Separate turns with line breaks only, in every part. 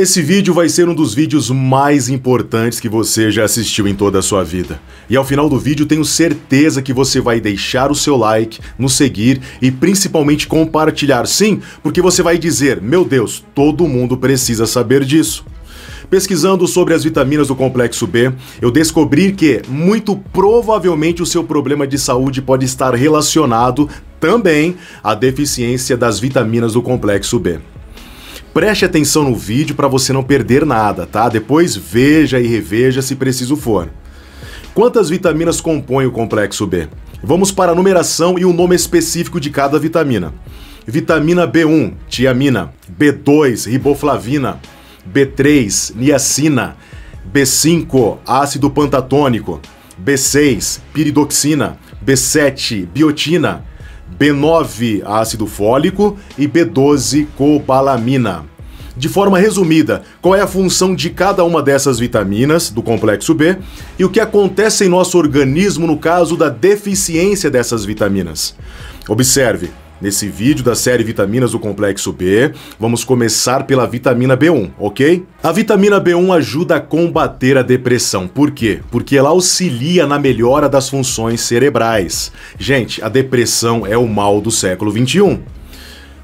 Esse vídeo vai ser um dos vídeos mais importantes que você já assistiu em toda a sua vida. E ao final do vídeo tenho certeza que você vai deixar o seu like, nos seguir e principalmente compartilhar sim, porque você vai dizer, meu Deus, todo mundo precisa saber disso. Pesquisando sobre as vitaminas do complexo B, eu descobri que, muito provavelmente, o seu problema de saúde pode estar relacionado também à deficiência das vitaminas do complexo B. Preste atenção no vídeo para você não perder nada, tá? Depois veja e reveja se preciso for. Quantas vitaminas compõem o complexo B? Vamos para a numeração e o nome específico de cada vitamina. Vitamina B1, tiamina, B2, riboflavina, B3, niacina, B5, ácido pantatônico, B6, piridoxina, B7, biotina, B9, ácido fólico e B12, cobalamina de forma resumida, qual é a função de cada uma dessas vitaminas do complexo B e o que acontece em nosso organismo no caso da deficiência dessas vitaminas. Observe, nesse vídeo da série Vitaminas do Complexo B, vamos começar pela vitamina B1, ok? A vitamina B1 ajuda a combater a depressão. Por quê? Porque ela auxilia na melhora das funções cerebrais. Gente, a depressão é o mal do século 21.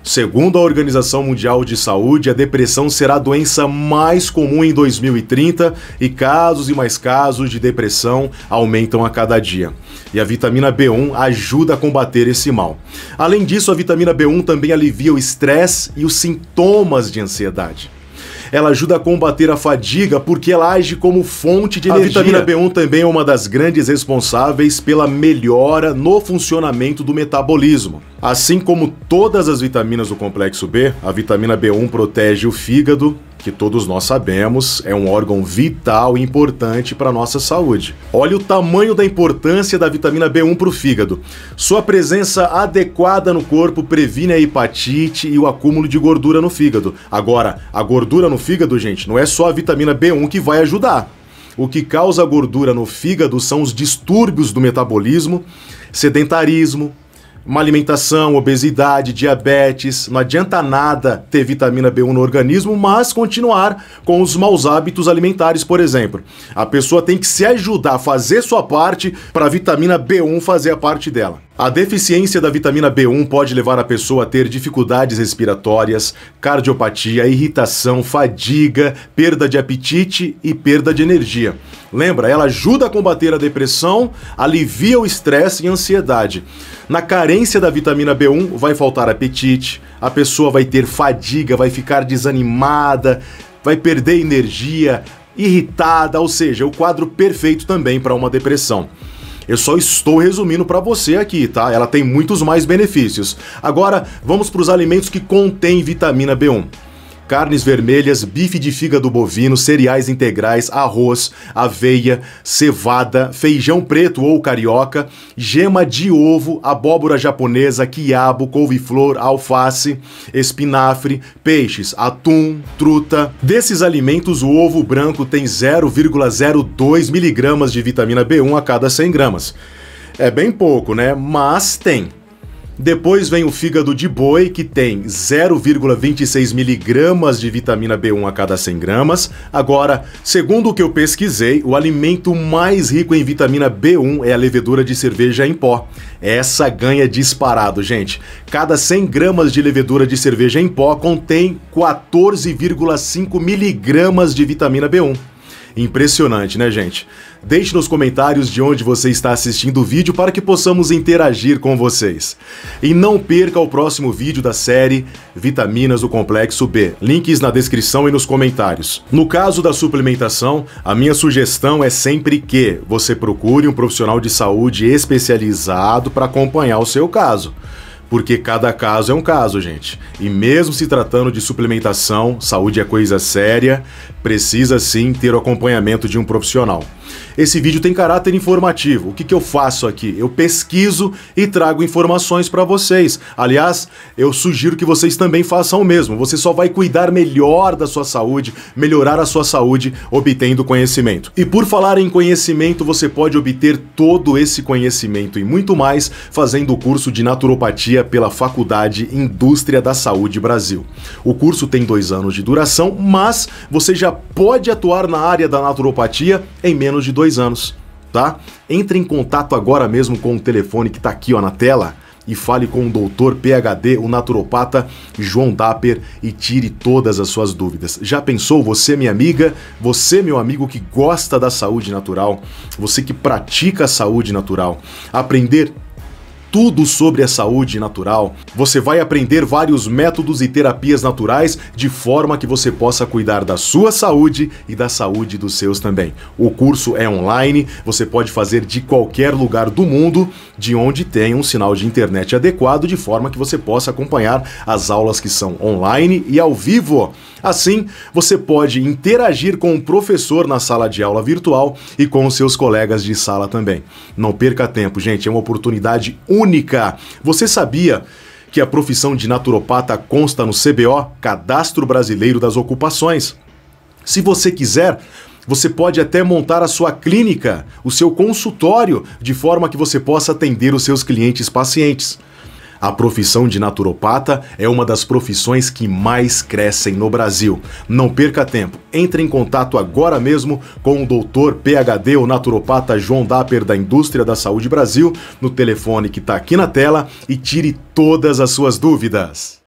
Segundo a Organização Mundial de Saúde, a depressão será a doença mais comum em 2030 e casos e mais casos de depressão aumentam a cada dia. E a vitamina B1 ajuda a combater esse mal. Além disso, a vitamina B1 também alivia o estresse e os sintomas de ansiedade ela ajuda a combater a fadiga porque ela age como fonte de energia. A vitamina B1 também é uma das grandes responsáveis pela melhora no funcionamento do metabolismo. Assim como todas as vitaminas do complexo B, a vitamina B1 protege o fígado, que todos nós sabemos é um órgão vital e importante para a nossa saúde. Olha o tamanho da importância da vitamina B1 para o fígado. Sua presença adequada no corpo previne a hepatite e o acúmulo de gordura no fígado. Agora, a gordura no fígado, gente, não é só a vitamina B1 que vai ajudar. O que causa gordura no fígado são os distúrbios do metabolismo, sedentarismo, uma alimentação, obesidade, diabetes, não adianta nada ter vitamina B1 no organismo, mas continuar com os maus hábitos alimentares, por exemplo. A pessoa tem que se ajudar a fazer sua parte para a vitamina B1 fazer a parte dela. A deficiência da vitamina B1 pode levar a pessoa a ter dificuldades respiratórias, cardiopatia, irritação, fadiga, perda de apetite e perda de energia. Lembra, ela ajuda a combater a depressão, alivia o estresse e ansiedade. Na carência da vitamina B1, vai faltar apetite, a pessoa vai ter fadiga, vai ficar desanimada, vai perder energia, irritada, ou seja, o quadro perfeito também para uma depressão. Eu só estou resumindo para você aqui, tá? Ela tem muitos mais benefícios. Agora, vamos para os alimentos que contêm vitamina B1 carnes vermelhas, bife de fígado bovino, cereais integrais, arroz, aveia, cevada, feijão preto ou carioca, gema de ovo, abóbora japonesa, quiabo, couve-flor, alface, espinafre, peixes, atum, truta. Desses alimentos, o ovo branco tem 0,02 miligramas de vitamina B1 a cada 100 gramas. É bem pouco, né? Mas tem. Depois vem o fígado de boi, que tem 0,26 miligramas de vitamina B1 a cada 100 gramas. Agora, segundo o que eu pesquisei, o alimento mais rico em vitamina B1 é a levedura de cerveja em pó. Essa ganha disparado, gente. Cada 100 gramas de levedura de cerveja em pó contém 14,5 miligramas de vitamina B1. Impressionante, né, gente? Deixe nos comentários de onde você está assistindo o vídeo para que possamos interagir com vocês. E não perca o próximo vídeo da série Vitaminas do Complexo B. Links na descrição e nos comentários. No caso da suplementação, a minha sugestão é sempre que você procure um profissional de saúde especializado para acompanhar o seu caso porque cada caso é um caso, gente. E mesmo se tratando de suplementação, saúde é coisa séria, precisa sim ter o acompanhamento de um profissional. Esse vídeo tem caráter informativo. O que, que eu faço aqui? Eu pesquiso e trago informações para vocês. Aliás, eu sugiro que vocês também façam o mesmo. Você só vai cuidar melhor da sua saúde, melhorar a sua saúde obtendo conhecimento. E por falar em conhecimento, você pode obter todo esse conhecimento e muito mais fazendo o curso de naturopatia pela Faculdade Indústria da Saúde Brasil. O curso tem dois anos de duração, mas você já pode atuar na área da naturopatia em menos de dois anos, tá? Entre em contato agora mesmo com o telefone que está aqui ó, na tela e fale com o doutor PHD, o naturopata João Dapper e tire todas as suas dúvidas. Já pensou você, minha amiga, você, meu amigo que gosta da saúde natural, você que pratica a saúde natural, aprender tudo sobre a saúde natural. Você vai aprender vários métodos e terapias naturais de forma que você possa cuidar da sua saúde e da saúde dos seus também. O curso é online, você pode fazer de qualquer lugar do mundo, de onde tem um sinal de internet adequado, de forma que você possa acompanhar as aulas que são online e ao vivo. Assim, você pode interagir com o professor na sala de aula virtual e com os seus colegas de sala também. Não perca tempo, gente, é uma oportunidade única única. Você sabia que a profissão de naturopata consta no CBO, Cadastro Brasileiro das Ocupações? Se você quiser, você pode até montar a sua clínica, o seu consultório, de forma que você possa atender os seus clientes pacientes. A profissão de naturopata é uma das profissões que mais crescem no Brasil. Não perca tempo, entre em contato agora mesmo com o doutor PHD ou naturopata João Dapper da Indústria da Saúde Brasil no telefone que está aqui na tela e tire todas as suas dúvidas.